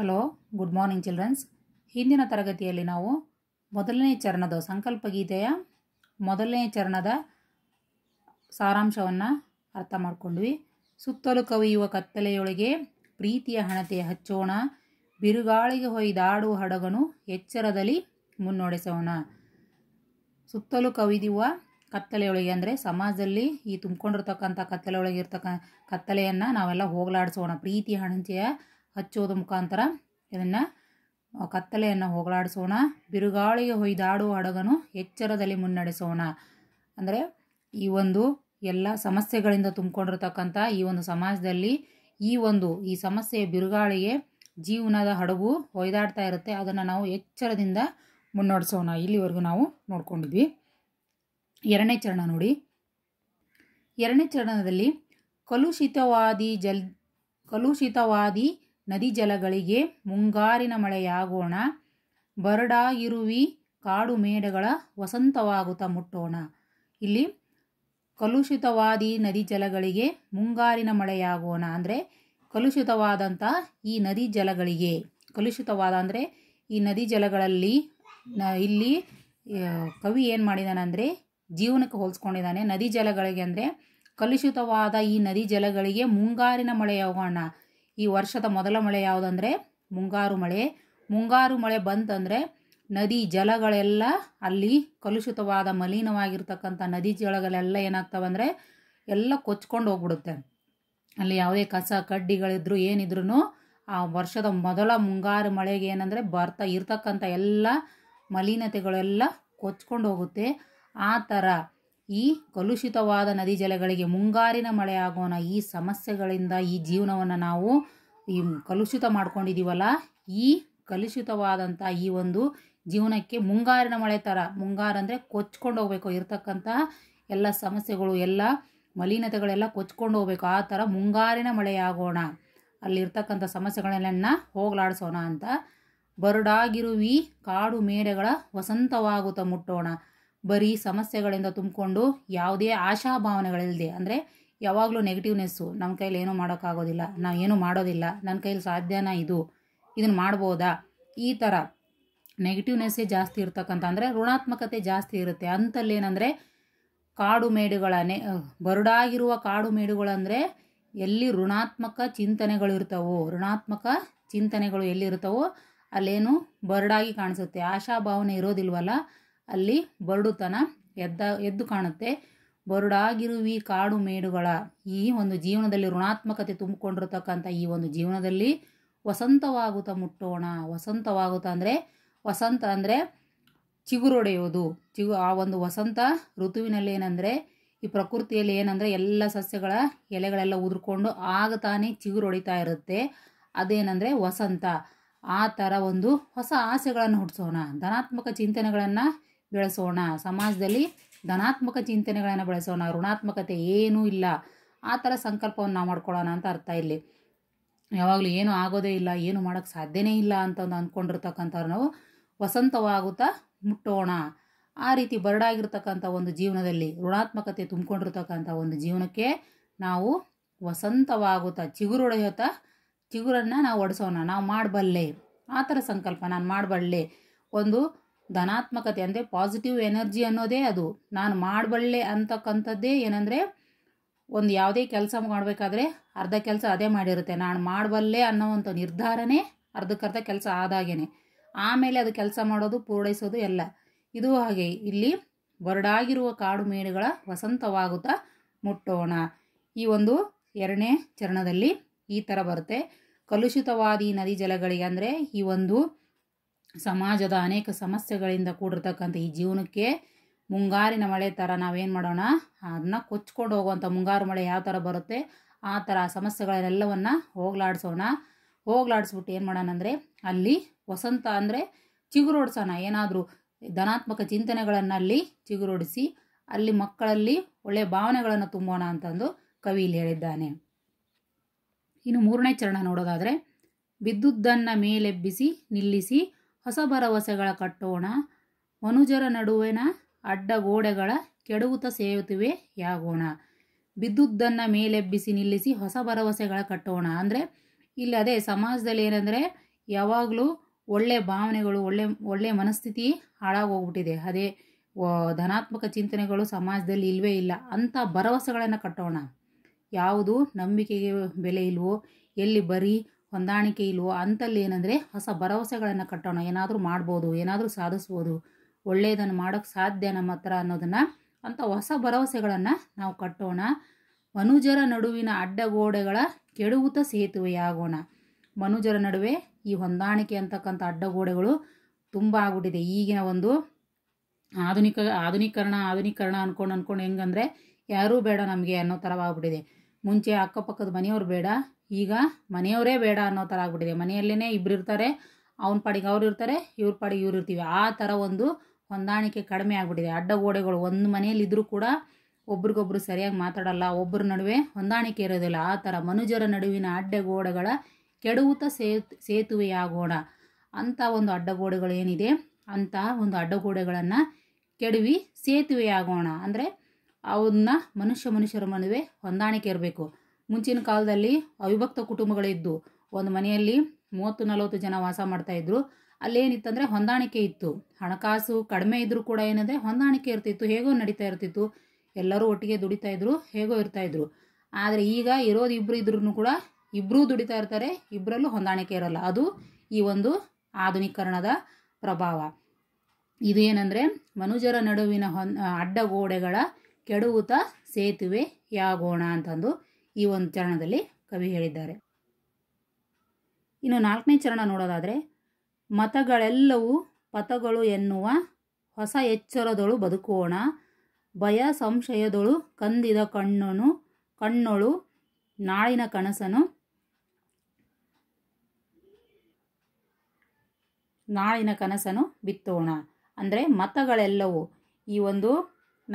hello good morning children's ಹಿಂದಿನ ತರಗತಿಯಲ್ಲಿ ನಾವು ಮೊದಲನೇ ಚರಣದ ಸಂಕಲ್ಪಗೀತೆಯ ಮೊದಲನೇ ಚರಣದ ಸಾರಾಂಶವನ್ನು ಅರ್ಥ ಮಾಡಿಕೊಂಡ್ವಿ ಸುತ್ತಲೂ ಕವಿಯುವ ಕತ್ತಲೆಯೊಳಗೆ ಪ್ರೀತಿಯ ಹಣತೆ ಹಚ್ಚೋಣ ಬಿರುಗಾಳಿಗೆ ಹೊಯ್ದಾಡುವ ಹಡಗನು ಎಚ್ಚರದಲ್ಲಿ ಮುನ್ನಡೆಸೋಣ ಸುತ್ತಲೂ ಕವಿದಿರುವ ಕತ್ತಲೆಯೊಳಗೆ ಅಂದರೆ ಸಮಾಜದಲ್ಲಿ ಈ ತುಂಬಿಕೊಂಡಿರ್ತಕ್ಕಂಥ ಕತ್ತಲೆಯೊಳಗೆ ಇರ್ತಕ್ಕ ಕತ್ತಲೆಯನ್ನು ನಾವೆಲ್ಲ ಹೋಗಲಾಡಿಸೋಣ ಪ್ರೀತಿ ಹಣತೆಯ ಹಚ್ಚೋದು ಮುಖಾಂತರ ಇದನ್ನು ಕತ್ತಲೆಯನ್ನು ಹೋಗಲಾಡಿಸೋಣ ಬಿರುಗಾಳಿಗೆ ಹೊಯ್ದಾಡುವ ಹಡಗನು ಎಚ್ಚರದಲ್ಲಿ ಮುನ್ನಡೆಸೋಣ ಅಂದರೆ ಈ ಒಂದು ಎಲ್ಲ ಸಮಸ್ಯೆಗಳಿಂದ ತುಂಬಿಕೊಂಡಿರ್ತಕ್ಕಂಥ ಈ ಒಂದು ಸಮಾಜದಲ್ಲಿ ಈ ಒಂದು ಈ ಸಮಸ್ಯೆಯ ಬಿರುಗಾಳಿಗೆ ಜೀವನದ ಹಡಗು ಹೊಯ್ದಾಡ್ತಾ ಇರುತ್ತೆ ಅದನ್ನು ನಾವು ಎಚ್ಚರದಿಂದ ಮುನ್ನಡೆಸೋಣ ಇಲ್ಲಿವರೆಗೂ ನಾವು ನೋಡ್ಕೊಂಡಿದ್ವಿ ಎರಡನೇ ಚರಣ ನೋಡಿ ಎರಡನೇ ಚರಣದಲ್ಲಿ ಕಲುಷಿತವಾದಿ ಜಲ್ ಕಲುಷಿತವಾದಿ ನದಿ ಜಲಗಳಿಗೆ ಮುಂಗಾರಿನ ಮಳೆಯಾಗೋಣ ಇರುವಿ ಕಾಡು ಮೇಡಗಳ ವಸಂತವಾಗುತ್ತ ಮುಟ್ಟೋಣ ಇಲ್ಲಿ ಕಲುಷಿತವಾದಿ ನದಿ ಜಲಗಳಿಗೆ ಮುಂಗಾರಿನ ಮಳೆಯಾಗೋಣ ಅಂದರೆ ಕಲುಷಿತವಾದಂಥ ಈ ನದಿ ಜಲಗಳಿಗೆ ಕಲುಷಿತವಾದ ಅಂದರೆ ಈ ನದಿ ಜಲಗಳಲ್ಲಿ ನ ಇಲ್ಲಿ ಕವಿ ಏನು ಅಂದರೆ ಜೀವನಕ್ಕೆ ಹೋಲಿಸ್ಕೊಂಡಿದ್ದಾನೆ ನದಿ ಜಲಗಳಿಗೆ ಅಂದರೆ ಕಲುಷಿತವಾದ ಈ ನದಿ ಜಲಗಳಿಗೆ ಮುಂಗಾರಿನ ಮಳೆಯಾಗೋಣ ಈ ವರ್ಷದ ಮೊದಲ ಮಳೆ ಯಾವುದಂದರೆ ಮುಂಗಾರು ಮಳೆ ಮುಂಗಾರು ಮಳೆ ಬಂತಂದರೆ ನದಿ ಜಲಗಳೆಲ್ಲ ಅಲ್ಲಿ ಕಲುಷಿತವಾದ ಮಲಿನವಾಗಿರ್ತಕ್ಕಂಥ ನದಿ ಜಲಗಳೆಲ್ಲ ಏನಾಗ್ತಾವಂದರೆ ಎಲ್ಲ ಕೊಚ್ಕೊಂಡು ಹೋಗ್ಬಿಡುತ್ತೆ ಅಲ್ಲಿ ಯಾವುದೇ ಕಸ ಕಡ್ಡಿಗಳಿದ್ರು ಏನಿದ್ರು ಆ ವರ್ಷದ ಮೊದಲ ಮುಂಗಾರು ಮಳೆಗೆ ಏನಂದರೆ ಬರ್ತಾ ಇರ್ತಕ್ಕಂಥ ಎಲ್ಲ ಮಲಿನತೆಗಳೆಲ್ಲ ಕೊಚ್ಕೊಂಡು ಹೋಗುತ್ತೆ ಆ ಥರ ಈ ಕಲುಷಿತವಾದ ನದಿ ಜಲಗಳಿಗೆ ಮುಂಗಾರಿನ ಮಳೆಯಾಗೋಣ ಈ ಸಮಸ್ಯೆಗಳಿಂದ ಈ ಜೀವನವನ್ನು ನಾವು ಈ ಕಲುಷಿತ ಮಾಡ್ಕೊಂಡಿದ್ದೀವಲ್ಲ ಈ ಕಲುಷಿತವಾದಂಥ ಈ ಒಂದು ಜೀವನಕ್ಕೆ ಮುಂಗಾರಿನ ಮಳೆ ಥರ ಮುಂಗಾರಂದರೆ ಕೊಚ್ಕೊಂಡು ಹೋಗ್ಬೇಕು ಇರತಕ್ಕಂಥ ಎಲ್ಲ ಸಮಸ್ಯೆಗಳು ಎಲ್ಲ ಮಲಿನತೆಗಳೆಲ್ಲ ಕೊಚ್ಕೊಂಡು ಹೋಗ್ಬೇಕು ಆ ಥರ ಮುಂಗಾರಿನ ಮಳೆಯಾಗೋಣ ಅಲ್ಲಿರ್ತಕ್ಕಂಥ ಸಮಸ್ಯೆಗಳನ್ನ ಹೋಗಲಾಡಿಸೋಣ ಅಂತ ಬರಡಾಗಿರುವಿ ಕಾಡು ಮೇರೆಗಳ ವಸಂತವಾಗುತ್ತ ಮುಟ್ಟೋಣ ಬರೀ ಸಮಸ್ಯೆಗಳಿಂದ ತುಂಬಿಕೊಂಡು ಯಾವುದೇ ಆಶಾಭಾವನೆಗಳಿಲ್ಲದೆ ಅಂದರೆ ಯಾವಾಗಲೂ ನೆಗೆಟಿವ್ನೆಸ್ಸು ನಮ್ಮ ಕೈಲಿ ಏನೂ ಮಾಡೋಕ್ಕಾಗೋದಿಲ್ಲ ನಾವು ಏನೂ ಮಾಡೋದಿಲ್ಲ ನನ್ನ ಕೈಲಿ ಸಾಧ್ಯನ ಇದು ಇದನ್ನು ಮಾಡ್ಬೋದಾ ಈ ಥರ ನೆಗೆಟಿವ್ನೆಸ್ಸೇ ಜಾಸ್ತಿ ಇರ್ತಕ್ಕಂಥ ಅಂದರೆ ಋಣಾತ್ಮಕತೆ ಜಾಸ್ತಿ ಇರುತ್ತೆ ಅಂತಲ್ಲೇನೆಂದರೆ ಕಾಡು ಮೇಡುಗಳ ನೆ ಬರುಡಾಗಿರುವ ಕಾಡು ಮೇಡುಗಳಂದರೆ ಎಲ್ಲಿ ಋಣಾತ್ಮಕ ಚಿಂತನೆಗಳು ಇರ್ತವೋ ಋಣಾತ್ಮಕ ಚಿಂತನೆಗಳು ಎಲ್ಲಿರ್ತವೋ ಅಲ್ಲೇನು ಬರಡಾಗಿ ಕಾಣಿಸುತ್ತೆ ಆಶಾಭಾವನೆ ಇರೋದಿಲ್ವಲ್ಲ ಅಲ್ಲಿ ಬರಡುತನ ಎದ್ದ ಎದ್ದು ಕಾಣುತ್ತೆ ಬರುಡಾಗಿರುವಿ ಕಾಡು ಮೇಡುಗಳ ಈ ಒಂದು ಜೀವನದಲ್ಲಿ ಋಣಾತ್ಮಕತೆ ತುಂಬಿಕೊಂಡಿರ್ತಕ್ಕಂಥ ಈ ಒಂದು ಜೀವನದಲ್ಲಿ ವಸಂತವಾಗುತ್ತ ಮುಟ್ಟೋಣ ವಸಂತವಾಗುತ್ತ ಅಂದರೆ ವಸಂತ ಅಂದರೆ ಚಿಗುರೊಡೆಯೋದು ಚಿಗು ಆ ಒಂದು ವಸಂತ ಋತುವಿನಲ್ಲಿ ಏನಂದರೆ ಈ ಪ್ರಕೃತಿಯಲ್ಲಿ ಏನಂದರೆ ಎಲ್ಲ ಸಸ್ಯಗಳ ಎಲೆಗಳೆಲ್ಲ ಉದುರ್ಕೊಂಡು ಆಗ ತಾನೇ ಚಿಗುರೊಡಿತಾ ಇರುತ್ತೆ ಅದೇನಂದರೆ ವಸಂತ ಆ ಥರ ಒಂದು ಹೊಸ ಆಸೆಗಳನ್ನು ಹುಟ್ಟಿಸೋಣ ಧನಾತ್ಮಕ ಚಿಂತನೆಗಳನ್ನು ಬೆಳೆಸೋಣ ಸಮಾಜದಲ್ಲಿ ಧನಾತ್ಮಕ ಚಿಂತನೆಗಳನ್ನು ಬೆಳೆಸೋಣ ಋಣಾತ್ಮಕತೆ ಏನೂ ಇಲ್ಲ ಆ ಥರ ಸಂಕಲ್ಪವನ್ನು ನಾವು ಮಾಡ್ಕೊಳ್ಳೋಣ ಅಂತ ಅರ್ಥ ಇಲ್ಲಿ ಯಾವಾಗಲೂ ಏನೂ ಆಗೋದೇ ಇಲ್ಲ ಏನು ಮಾಡೋಕ್ಕೆ ಸಾಧ್ಯನೇ ಇಲ್ಲ ಅಂತ ಒಂದು ಅಂದ್ಕೊಂಡಿರ್ತಕ್ಕಂಥವ್ರು ನಾವು ವಸಂತವಾಗುತ್ತಾ ಮುಟ್ಟೋಣ ಆ ರೀತಿ ಬರಡಾಗಿರ್ತಕ್ಕಂಥ ಒಂದು ಜೀವನದಲ್ಲಿ ಋಣಾತ್ಮಕತೆ ತುಂಬಿಕೊಂಡಿರ್ತಕ್ಕಂಥ ಒಂದು ಜೀವನಕ್ಕೆ ನಾವು ವಸಂತವಾಗುತ್ತಾ ಚಿಗುರೊಡೆಯುತ್ತ ಚಿಗುರನ್ನು ನಾವು ಒಡಿಸೋಣ ನಾವು ಮಾಡಬಲ್ಲೆ ಆ ಥರ ಸಂಕಲ್ಪ ನಾನು ಮಾಡಬಲ್ಲೆ ಒಂದು ಧನಾತ್ಮಕತೆ ಅಂದರೆ ಪಾಸಿಟಿವ್ ಎನರ್ಜಿ ಅನ್ನೋದೇ ಅದು ನಾನು ಮಾಡಬಲ್ಲೆ ಅಂತಕ್ಕಂಥದ್ದೇ ಏನಂದರೆ ಒಂದು ಯಾವುದೇ ಕೆಲಸ ಮಾಡಬೇಕಾದ್ರೆ ಅರ್ಧ ಕೆಲಸ ಅದೇ ಮಾಡಿರುತ್ತೆ ನಾನು ಮಾಡಬಲ್ಲೆ ಅನ್ನೋವಂಥ ನಿರ್ಧಾರನೇ ಅರ್ಧಕ್ಕರ್ಧ ಕೆಲಸ ಆದಾಗೇನೆ ಆಮೇಲೆ ಅದು ಕೆಲಸ ಮಾಡೋದು ಪೂರೈಸೋದು ಎಲ್ಲ ಇದು ಹಾಗೆ ಇಲ್ಲಿ ಬರಡಾಗಿರುವ ಕಾಡು ಮೇಣಗಳ ವಸಂತವಾಗುತ್ತಾ ಮುಟ್ಟೋಣ ಈ ಒಂದು ಎರಡನೇ ಚರಣದಲ್ಲಿ ಈ ಥರ ಬರುತ್ತೆ ಕಲುಷಿತವಾದಿ ನದಿ ಜಲಗಳಿಗೆ ಅಂದರೆ ಈ ಒಂದು ಸಮಾಜದ ಅನೇಕ ಸಮಸ್ಯೆಗಳಿಂದ ಕೂಡಿರ್ತಕ್ಕಂಥ ಈ ಜೀವನಕ್ಕೆ ಮುಂಗಾರಿನ ಮಳೆ ಥರ ನಾವೇನು ಮಾಡೋಣ ಅದನ್ನ ಕೊಚ್ಕೊಂಡು ಹೋಗುವಂಥ ಮುಂಗಾರು ಮಳೆ ಯಾವ ಥರ ಬರುತ್ತೆ ಆ ಥರ ಸಮಸ್ಯೆಗಳನ್ನೆಲ್ಲವನ್ನು ಹೋಗ್ಲಾಡಿಸೋಣ ಹೋಗ್ಲಾಡಿಸ್ಬಿಟ್ಟು ಏನು ಮಾಡೋಣ ಅಂದರೆ ಅಲ್ಲಿ ವಸಂತ ಅಂದರೆ ಚಿಗುರೊಡಿಸೋಣ ಏನಾದರೂ ಧನಾತ್ಮಕ ಚಿಂತನೆಗಳನ್ನು ಅಲ್ಲಿ ಚಿಗುರೊಡಿಸಿ ಅಲ್ಲಿ ಮಕ್ಕಳಲ್ಲಿ ಒಳ್ಳೆಯ ಭಾವನೆಗಳನ್ನು ತುಂಬೋಣ ಅಂತಂದು ಕವಿ ಇಲ್ಲಿ ಹೇಳಿದ್ದಾನೆ ಇನ್ನು ಮೂರನೇ ಚರಣ ನೋಡೋದಾದರೆ ವಿದ್ಯುದ್ದನ್ನು ಮೇಲೆಬ್ಬಿಸಿ ನಿಲ್ಲಿಸಿ ಹೊಸ ಭರವಸೆಗಳ ಕಟ್ಟೋಣ ಮನುಜರ ನಡುವಿನ ಅಡ್ಡಗೋಡೆಗಳ ಕೆಡವುತ ಸೇತುವೆ ಯಾಗೋಣ ಬಿದ್ದುದ್ದನ್ನು ಮೇಲೆಬ್ಬಿಸಿ ನಿಲ್ಲಿಸಿ ಹೊಸ ಭರವಸೆಗಳ ಕಟ್ಟೋಣ ಅಂದರೆ ಇಲ್ಲಿ ಅದೇ ಸಮಾಜದಲ್ಲಿ ಏನಂದರೆ ಯಾವಾಗಲೂ ಒಳ್ಳೆಯ ಭಾವನೆಗಳು ಒಳ್ಳೆ ಒಳ್ಳೆ ಮನಸ್ಥಿತಿ ಹಾಳಾಗೋಗ್ಬಿಟ್ಟಿದೆ ಅದೇ ಧನಾತ್ಮಕ ಚಿಂತನೆಗಳು ಸಮಾಜದಲ್ಲಿ ಇಲ್ಲವೇ ಇಲ್ಲ ಅಂಥ ಭರವಸೆಗಳನ್ನು ಕಟ್ಟೋಣ ಯಾವುದು ನಂಬಿಕೆಗೆ ಬೆಲೆ ಇಲ್ವೋ ಎಲ್ಲಿ ಬರೀ ಹೊಂದಾಣಿಕೆ ಇಲ್ವೋ ಅಂತಲ್ಲಿ ಏನಂದರೆ ಹೊಸ ಭರವಸೆಗಳನ್ನು ಕಟ್ಟೋಣ ಏನಾದರೂ ಮಾಡ್ಬೋದು ಏನಾದರೂ ಸಾಧಿಸ್ಬೋದು ಒಳ್ಳೆಯದನ್ನು ಮಾಡೋಕ್ಕೆ ಸಾಧ್ಯ ನಮ್ಮ ಹತ್ರ ಅನ್ನೋದನ್ನು ಅಂಥ ಹೊಸ ಭರವಸೆಗಳನ್ನು ನಾವು ಕಟ್ಟೋಣ ಮನುಜರ ನಡುವಿನ ಅಡ್ಡಗೋಡೆಗಳ ಕೆಡುವುತ ಸೇತುವೆಯಾಗೋಣ ಮನುಜರ ನಡುವೆ ಈ ಹೊಂದಾಣಿಕೆ ಅಂತಕ್ಕಂಥ ಅಡ್ಡಗೋಡೆಗಳು ತುಂಬ ಆಗ್ಬಿಟ್ಟಿದೆ ಈಗಿನ ಒಂದು ಆಧುನಿಕ ಆಧುನೀಕರಣ ಆಧುನೀಕರಣ ಅಂದ್ಕೊಂಡು ಅಂದ್ಕೊಂಡು ಹೆಂಗಂದರೆ ಯಾರೂ ಬೇಡ ನಮಗೆ ಅನ್ನೋ ಥರವಾಗ್ಬಿಟ್ಟಿದೆ ಮುಂಚೆ ಅಕ್ಕಪಕ್ಕದ ಮನೆಯವ್ರು ಬೇಡ ಈಗ ಮನೆಯವರೇ ಬೇಡ ಅನ್ನೋ ಥರ ಆಗ್ಬಿಟ್ಟಿದೆ ಮನೆಯಲ್ಲೇ ಇಬ್ಬರು ಇರ್ತಾರೆ ಅವ್ನ ಪಾಡಿಗೆ ಅವ್ರು ಇರ್ತಾರೆ ಇವ್ರ ಪಾಡಿಗೆ ಇವ್ರು ಇರ್ತೀವಿ ಆ ಥರ ಒಂದು ಹೊಂದಾಣಿಕೆ ಕಡಿಮೆ ಆಗ್ಬಿಟ್ಟಿದೆ ಅಡ್ಡ ಗೋಡೆಗಳು ಒಂದು ಮನೆಯಲ್ಲಿದ್ದರೂ ಕೂಡ ಒಬ್ರಿಗೊಬ್ರು ಸರಿಯಾಗಿ ಮಾತಾಡಲ್ಲ ಒಬ್ಬರ ನಡುವೆ ಹೊಂದಾಣಿಕೆ ಇರೋದಿಲ್ಲ ಆ ಥರ ಮನುಜರ ನಡುವಿನ ಅಡ್ಡಗೋಡೆಗಳ ಕೆಡವುತ ಸೇತು ಸೇತುವೆಯಾಗೋಣ ಅಂಥ ಒಂದು ಅಡ್ಡಗೋಡೆಗಳು ಏನಿದೆ ಅಂಥ ಒಂದು ಅಡ್ಡಗೋಡೆಗಳನ್ನು ಕೆಡವಿ ಸೇತುವೆಯಾಗೋಣ ಅಂದರೆ ಅವನ್ನ ಮನುಷ್ಯ ಮನುಷ್ಯರ ಮನುವೆ ಹೊಂದಾಣಿಕೆ ಇರಬೇಕು ಮುಂಚಿನ ಕಾಲದಲ್ಲಿ ಅವಿಭಕ್ತ ಕುಟುಂಬಗಳಿದ್ದು ಒಂದು ಮನೆಯಲ್ಲಿ ಮೂವತ್ತು ನಲವತ್ತು ಜನ ವಾಸ ಮಾಡ್ತಾಯಿದ್ರು ಅಲ್ಲೇನಿತ್ತಂದರೆ ಹೊಂದಾಣಿಕೆ ಇತ್ತು ಹಣಕಾಸು ಕಡಿಮೆ ಇದ್ದರೂ ಕೂಡ ಏನಂದರೆ ಹೊಂದಾಣಿಕೆ ಇರ್ತಿತ್ತು ಹೇಗೋ ನಡೀತಾ ಇರ್ತಿತ್ತು ಎಲ್ಲರೂ ಒಟ್ಟಿಗೆ ದುಡಿತಾ ಇದ್ರು ಹೇಗೋ ಇರ್ತಾ ಇದ್ರು ಆದರೆ ಈಗ ಇರೋದು ಇಬ್ಬರು ಇದ್ರೂ ಕೂಡ ಇಬ್ಬರೂ ದುಡಿತಾ ಇರ್ತಾರೆ ಇಬ್ಬರಲ್ಲೂ ಹೊಂದಾಣಿಕೆ ಇರಲ್ಲ ಅದು ಈ ಒಂದು ಆಧುನೀಕರಣದ ಪ್ರಭಾವ ಇದು ಏನಂದ್ರೆ ಮನುಜರ ನಡುವಿನ ಹೊನ್ ಅಡ್ಡಗೋಡೆಗಳ ಕೆಡುವುತ ಯಾಗೋಣ ಅಂತಂದು ಈ ಒಂದು ಚರಣದಲ್ಲಿ ಕವಿ ಹೇಳಿದ್ದಾರೆ ಇನ್ನು ನಾಲ್ಕನೇ ಚರಣ ನೋಡೋದಾದರೆ ಮತಗಳೆಲ್ಲವೂ ಪಥಗಳು ಎನ್ನುವ ಹೊಸ ಎಚ್ಚರದೊಳು ಬದುಕೋಣ ಭಯ ಸಂಶಯದೊಳು ಕಂದಿದ ಕಣ್ಣನು ಕಣ್ಣೊಳು ನಾಳಿನ ಕನಸನು ನಾಳಿನ ಕನಸನು ಬಿತ್ತೋಣ ಅಂದರೆ ಮತಗಳೆಲ್ಲವೂ ಈ ಒಂದು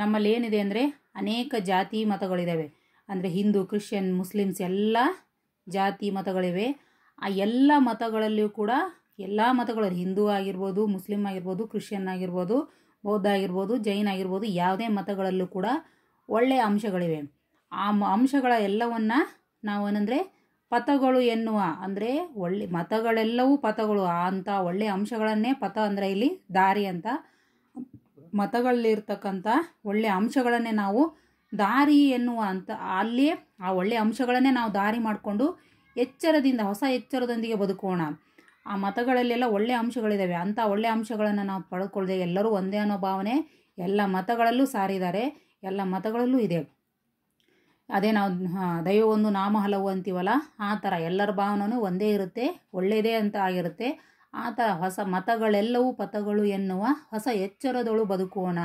ನಮ್ಮಲ್ಲಿ ಏನಿದೆ ಅಂದರೆ ಅನೇಕ ಜಾತಿ ಮತಗಳಿದ್ದಾವೆ ಅಂದರೆ ಹಿಂದೂ ಕ್ರಿಶ್ಚಿಯನ್ ಮುಸ್ಲಿಮ್ಸ್ ಎಲ್ಲ ಜಾತಿ ಮತಗಳಿವೆ ಆ ಎಲ್ಲ ಮತಗಳಲ್ಲಿಯೂ ಕೂಡ ಎಲ್ಲ ಮತಗಳು ಹಿಂದೂ ಆಗಿರ್ಬೋದು ಮುಸ್ಲಿಮ್ ಆಗಿರ್ಬೋದು ಕ್ರಿಶ್ಚಿಯನ್ ಆಗಿರ್ಬೋದು ಬೌದ್ಧ ಆಗಿರ್ಬೋದು ಜೈನ್ ಆಗಿರ್ಬೋದು ಯಾವುದೇ ಮತಗಳಲ್ಲೂ ಕೂಡ ಒಳ್ಳೆಯ ಅಂಶಗಳಿವೆ ಆ ಅಂಶಗಳ ಎಲ್ಲವನ್ನು ನಾವು ಪಥಗಳು ಎನ್ನುವ ಅಂದರೆ ಒಳ್ಳೆ ಮತಗಳೆಲ್ಲವೂ ಪಥಗಳು ಅಂಥ ಒಳ್ಳೆಯ ಅಂಶಗಳನ್ನೇ ಪಥ ಅಂದರೆ ಇಲ್ಲಿ ದಾರಿ ಅಂತ ಮತಗಳಲ್ಲಿರ್ತಕ್ಕಂಥ ಒಳ್ಳೆಯ ಅಂಶಗಳನ್ನೇ ನಾವು ದಾರಿ ಎನ್ನುವ ಅಂತ ಅಲ್ಲಿ ಆ ಒಳ್ಳೆಯ ಅಂಶಗಳನ್ನೇ ನಾವು ದಾರಿ ಮಾಡಿಕೊಂಡು ಎಚ್ಚರದಿಂದ ಹೊಸ ಎಚ್ಚರದೊಂದಿಗೆ ಬದುಕೋಣ ಆ ಮತಗಳಲ್ಲೆಲ್ಲ ಒಳ್ಳೆಯ ಅಂಶಗಳಿದ್ದಾವೆ ಅಂಥ ಒಳ್ಳೆಯ ಅಂಶಗಳನ್ನು ನಾವು ಪಡ್ಕೊಳ್ಳದೆ ಎಲ್ಲರೂ ಒಂದೇ ಅನ್ನೋ ಭಾವನೆ ಎಲ್ಲ ಮತಗಳಲ್ಲೂ ಸಾರಿದ್ದಾರೆ ಎಲ್ಲ ಮತಗಳಲ್ಲೂ ಇದೆ ಅದೇ ನಾವು ದೈವ ಒಂದು ನಾಮ ಹಲವು ಅಂತೀವಲ್ಲ ಆ ಥರ ಎಲ್ಲರ ಭಾವನೂ ಒಂದೇ ಇರುತ್ತೆ ಒಳ್ಳೆಯದೇ ಅಂತ ಆಗಿರುತ್ತೆ ಆತ ಹೊಸ ಮತಗಳೆಲ್ಲವೂ ಪಥಗಳು ಎನ್ನುವ ಹೊಸ ಎಚ್ಚರದೊಳು ಬದುಕೋಣ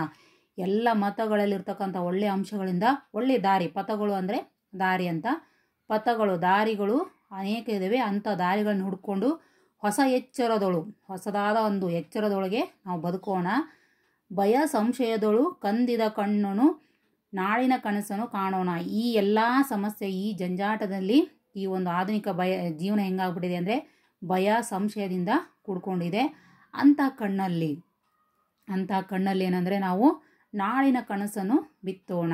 ಎಲ್ಲ ಮತಗಳಲ್ಲಿರ್ತಕ್ಕಂಥ ಒಳ್ಳೆಯ ಅಂಶಗಳಿಂದ ಒಳ್ಳೆಯ ದಾರಿ ಪಥಗಳು ಅಂದರೆ ದಾರಿ ಅಂತ ಪಥಗಳು ದಾರಿಗಳು ಅನೇಕ ಇದ್ದಾವೆ ಅಂಥ ದಾರಿಗಳನ್ನ ಹುಡ್ಕೊಂಡು ಹೊಸ ಎಚ್ಚರದೊಳು ಹೊಸದಾದ ಒಂದು ಎಚ್ಚರದೊಳಗೆ ನಾವು ಬದುಕೋಣ ಭಯ ಸಂಶಯದೊಳು ಕಂದಿದ ಕಣ್ಣನು ನಾಳಿನ ಕನಸನ್ನು ಕಾಣೋಣ ಈ ಎಲ್ಲ ಸಮಸ್ಯೆ ಈ ಜಂಜಾಟದಲ್ಲಿ ಈ ಒಂದು ಆಧುನಿಕ ಭಯ ಜೀವನ ಹೆಂಗಾಗ್ಬಿಟ್ಟಿದೆ ಅಂದರೆ ಭಯ ಸಂಶಯದಿಂದ ಕೂಡ್ಕೊಂಡಿದೆ ಅಂಥ ಕಣ್ಣಲ್ಲಿ ಅಂಥ ಕಣ್ಣಲ್ಲಿ ಏನಂದರೆ ನಾವು ನಾಳಿನ ಕನಸನ್ನು ಬಿತ್ತೋಣ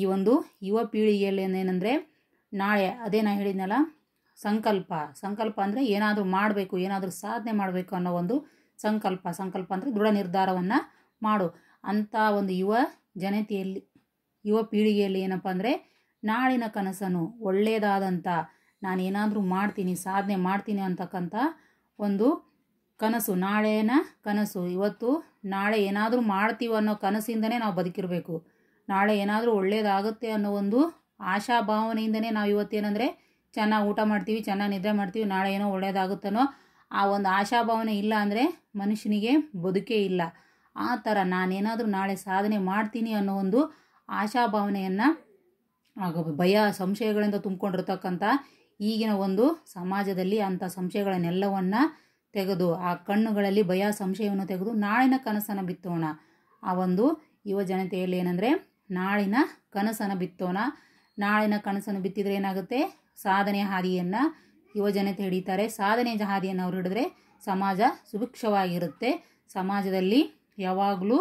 ಈ ಒಂದು ಯುವ ಪೀಳಿಗೆಯಲ್ಲಿ ಏನಂದರೆ ನಾಳೆ ಅದೇ ನಾ ಹೇಳಿದ್ನಲ್ಲ ಸಂಕಲ್ಪ ಸಂಕಲ್ಪ ಅಂದರೆ ಏನಾದರೂ ಮಾಡಬೇಕು ಏನಾದರೂ ಸಾಧನೆ ಮಾಡಬೇಕು ಅನ್ನೋ ಒಂದು ಸಂಕಲ್ಪ ಸಂಕಲ್ಪ ಅಂದರೆ ದೃಢ ನಿರ್ಧಾರವನ್ನು ಮಾಡು ಅಂಥ ಒಂದು ಯುವ ಜನತೆಯಲ್ಲಿ ಯುವ ಪೀಳಿಗೆಯಲ್ಲಿ ಏನಪ್ಪ ಅಂದರೆ ನಾಳಿನ ಕನಸನ್ನು ಒಳ್ಳೆಯದಾದಂಥ ನಾನು ಏನಾದರೂ ಮಾಡ್ತೀನಿ ಸಾಧನೆ ಮಾಡ್ತೀನಿ ಅಂತಕ್ಕಂಥ ಒಂದು ಕನಸು ನಾಳೆನ ಕನಸು ಇವತ್ತು ನಾಳೆ ಏನಾದರೂ ಮಾಡ್ತೀವಿ ಅನ್ನೋ ಕನಸಿಂದನೇ ನಾವು ಬದುಕಿರಬೇಕು ನಾಳೆ ಏನಾದರೂ ಒಳ್ಳೆಯದಾಗುತ್ತೆ ಅನ್ನೋ ಒಂದು ಆಶಾ ಭಾವನೆಯಿಂದನೇ ನಾವು ಇವತ್ತೇನಂದರೆ ಚೆನ್ನಾಗಿ ಊಟ ಮಾಡ್ತೀವಿ ಚೆನ್ನಾಗಿ ನಿದ್ರೆ ಮಾಡ್ತೀವಿ ನಾಳೆ ಏನೋ ಒಳ್ಳೆಯದಾಗುತ್ತನೋ ಆ ಒಂದು ಆಶಾಭಾವನೆ ಇಲ್ಲ ಅಂದರೆ ಮನುಷ್ಯನಿಗೆ ಬದುಕೇ ಇಲ್ಲ ಆ ಥರ ನಾನೇನಾದರೂ ನಾಳೆ ಸಾಧನೆ ಮಾಡ್ತೀನಿ ಅನ್ನೋ ಒಂದು ಆಶಾಭಾವನೆಯನ್ನು ಆಗ ಭಯ ಸಂಶಯಗಳಿಂದ ತುಂಬಿಕೊಂಡಿರ್ತಕ್ಕಂಥ ಈಗಿನ ಒಂದು ಸಮಾಜದಲ್ಲಿ ಅಂಥ ಸಂಶಯಗಳನ್ನೆಲ್ಲವನ್ನು ತೆಗೆದು ಆ ಕಣ್ಣುಗಳಲ್ಲಿ ಭಯ ಸಂಶಯವನ್ನು ತೆಗೆದು ನಾಳಿನ ಕನಸನ್ನು ಬಿತ್ತೋಣ ಆ ಒಂದು ಯುವ ಜನತೆಯಲ್ಲಿ ಏನಂದರೆ ನಾಳಿನ ಕನಸನ್ನು ಬಿತ್ತೋಣ ನಾಳಿನ ಕನಸನ್ನು ಬಿತ್ತಿದರೆ ಏನಾಗುತ್ತೆ ಸಾಧನೆ ಹಾದಿಯನ್ನು ಯುವ ಜನತೆ ಹಿಡಿತಾರೆ ಸಾಧನೆ ಹಾದಿಯನ್ನು ಅವ್ರು ಹಿಡಿದ್ರೆ ಸಮಾಜ ಸುಭಿಕ್ಷವಾಗಿರುತ್ತೆ ಸಮಾಜದಲ್ಲಿ ಯಾವಾಗಲೂ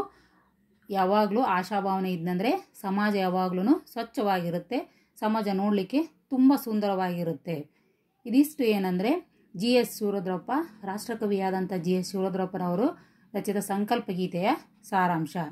ಯಾವಾಗಲೂ ಆಶಾಭಾವನೆ ಇದ್ದಂದರೆ ಸಮಾಜ ಯಾವಾಗಲೂ ಸ್ವಚ್ಛವಾಗಿರುತ್ತೆ ಸಮಾಜ ನೋಡಲಿಕ್ಕೆ ತುಂಬ ಸುಂದರವಾಗಿರುತ್ತೆ ಇದಿಷ್ಟು ಏನಂದರೆ ಜಿ ಎಸ್ ಸೂರದ್ರಪ್ಪ ರಾಷ್ಟ್ರಕವಿಯಾದಂಥ ಜಿ ಎಸ್ ಸೂರದ್ರಪ್ಪನವರು ರಚಿತ ಸಂಕಲ್ಪ ಗೀತೆಯ ಸಾರಾಂಶ